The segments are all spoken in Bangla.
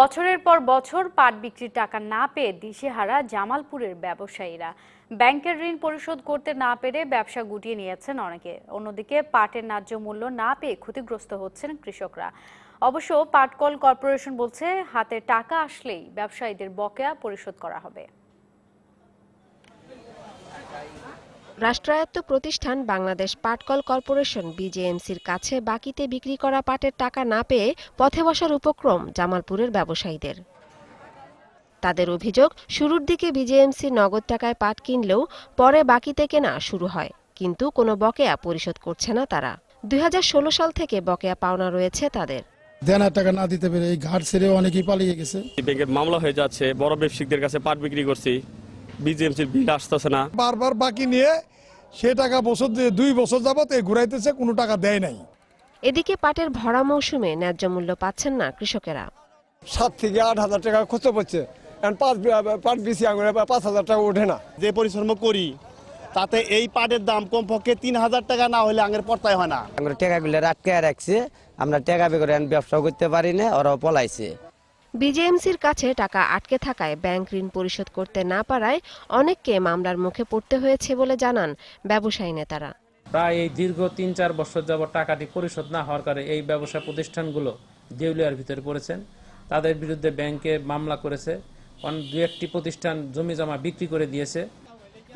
বছরের পর বছর পাট বিক্রির টাকা না পেয়ে দিশেহারা জামালপুরের ব্যবসায়ীরা ব্যাংকের ঋণ পরিশোধ করতে না পেরে ব্যবসা গুটিয়ে নিয়েছেন অনেকে অন্যদিকে পাটের ন্যায্য মূল্য না পেয়ে ক্ষতিগ্রস্ত হচ্ছেন কৃষকরা অবশ্য পাটকল কর্পোরেশন বলছে হাতে টাকা আসলেই ব্যবসায়ীদের বকেয়া পরিশোধ করা হবে রাষ্ট্রায়ত্ত প্রতিষ্ঠান বাংলাদেশ পাটকল কর্পোরেশন বিজেএমসির কাছে বাকিতে বিক্রি করা পাটের টাকা না পেয়ে পথে বসার উপক্রম জামালপুরের ব্যবসায়ীদের তাদের অভিযোগ শুরুর দিকে বিজেএমসি নগদ টাকায় পাট কিনলেও পরে বাকিতে কেনা শুরু হয় কিন্তু কোনো বকেয়া পরিশোধ করছে না তারা দুই সাল থেকে বকেয়া পাওনা রয়েছে তাদের টাকা না দিতে পেরে এই ঘাট ছেড়ে অনেকেই পালিয়ে গেছে ব্যাংকের মামলা হয়ে যাচ্ছে বড় ব্যবসায়ীদের কাছে পাট বিক্রি করছি বিজেএমসির বিল আসতেছে না বারবার বাকি নিয়ে সে টাকা বছর দুই বছর যাবত এ ঘুরাইতেছে কোনো টাকা দেয় নাই এদিকে পাটের ভরা মৌসুমে ন্যায্য মূল্য পাচ্ছেন না কৃষকেরা সাত থেকে আট হাজার টাকা খরচ পড়ছে এখন পাঁচ পাট বিশি আঙুলে পাঁচ হাজার টাকা ওঠে না যে পরিশ্রম করি তাতে এই পাটের দাম কমপক্ষে তিন হাজার টাকা না হলে আঙের পড়তায় হয় না আঙের টাকাগুলো আটকে রাখছে আমরা টাকা বেগরে ব্যবসা করতে পারি না ওরাও পলাইছে বিজেএমসির কাছে টাকা আটকে থাকায় ব্যাংক ঋণ পরিশোধ করতে না পারায় অনেককে মামলার মুখে পড়তে হয়েছে বলে জানান ব্যবসায়ী নেতারা প্রায় এই দীর্ঘ তিন চার বছর যাবত টাকাটি পরিশোধ না হওয়ার কারণে এই ব্যবসা প্রতিষ্ঠানগুলো দেউলিয়ার ভিতরে পড়েছেন তাদের বিরুদ্ধে ব্যাংকে মামলা করেছে দু একটি প্রতিষ্ঠান জমি জমা বিক্রি করে দিয়েছে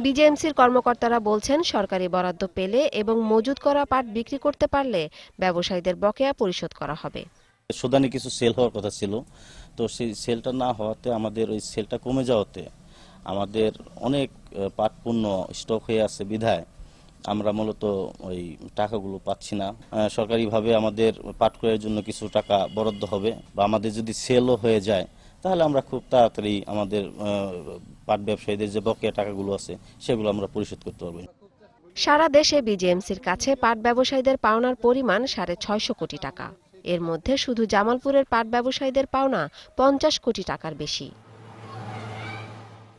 বিজেএমসির কর্মকর্তারা বলছেন সরকারি বরাদ্দ পেলে এবং মজুদ করা পাট বিক্রি করতে পারলে ব্যবসায়ীদের বকেয়া পরিশোধ করা হবে সুদানে কিছু সেল হওয়ার কথা ছিল তো সেই সেলটা না হওয়াতে আমাদের ওই সেলটা কমে যাওয়াতে আমাদের অনেক পাটপূর্ণ স্টক হয়ে আছে বিধায় আমরা মূলত ওই টাকাগুলো পাচ্ছি না সরকারিভাবে আমাদের পাট ক্রয়ের জন্য কিছু টাকা বরাদ্দ হবে বা আমাদের যদি সেলও হয়ে যায় তাহলে আমরা খুব তাড়াতাড়ি আমাদের পাট ব্যবসায়ীদের যে বকেয়া টাকাগুলো আছে সেগুলো আমরা পরিশোধ করতে পারবো সারা দেশে বিজেএমসির কাছে পাট ব্যবসায়ীদের পাওনার পরিমাণ সাড়ে ছয়শো কোটি টাকা এর মধ্যে শুধু জামালপুরের পাট ব্যবসায়ীদের পাওনা পঞ্চাশ কোটি টাকার বেশি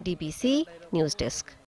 ডিবিসি নিউজ ডেস্ক